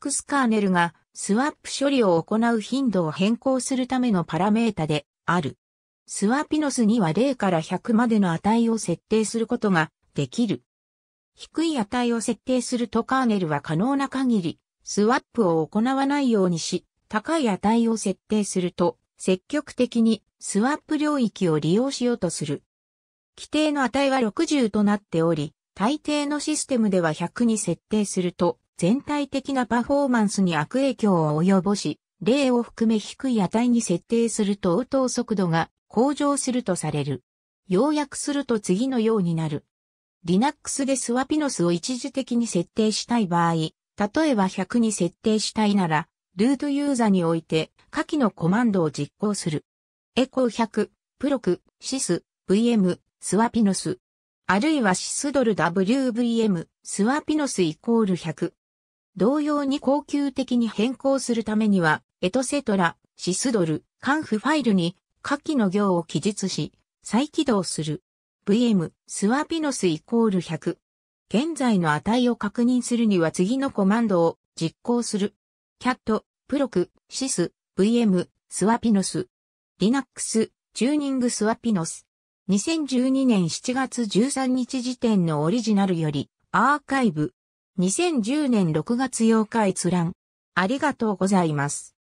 クスカーネルがスワップ処理を行う頻度を変更するためのパラメータである。スワピノスには0から100までの値を設定することができる。低い値を設定するとカーネルは可能な限りスワップを行わないようにし、高い値を設定すると積極的にスワップ領域を利用しようとする。規定の値は60となっており、大抵のシステムでは100に設定すると、全体的なパフォーマンスに悪影響を及ぼし、例を含め低い値に設定すると応答速度が向上するとされる。要約すると次のようになる。Linux でスワピノスを一時的に設定したい場合、例えば100に設定したいなら、ルートユーザーにおいて下記のコマンドを実行する。エコー100、プロク、シス、VM、スワピノス。あるいはシスドル WVM、スワピノスイコール100、同様に恒久的に変更するためには、エトセトラ、シスドル、カンフファイルに下記の行を記述し、再起動する。VM、スワピノスイコール100。現在の値を確認するには次のコマンドを実行する。キャット、プロク、シス、VM、スワピノス。Linux、チューニングスワピノス。2012年7月13日時点のオリジナルより、アーカイブ、2010年6月8日閲覧。ありがとうございます。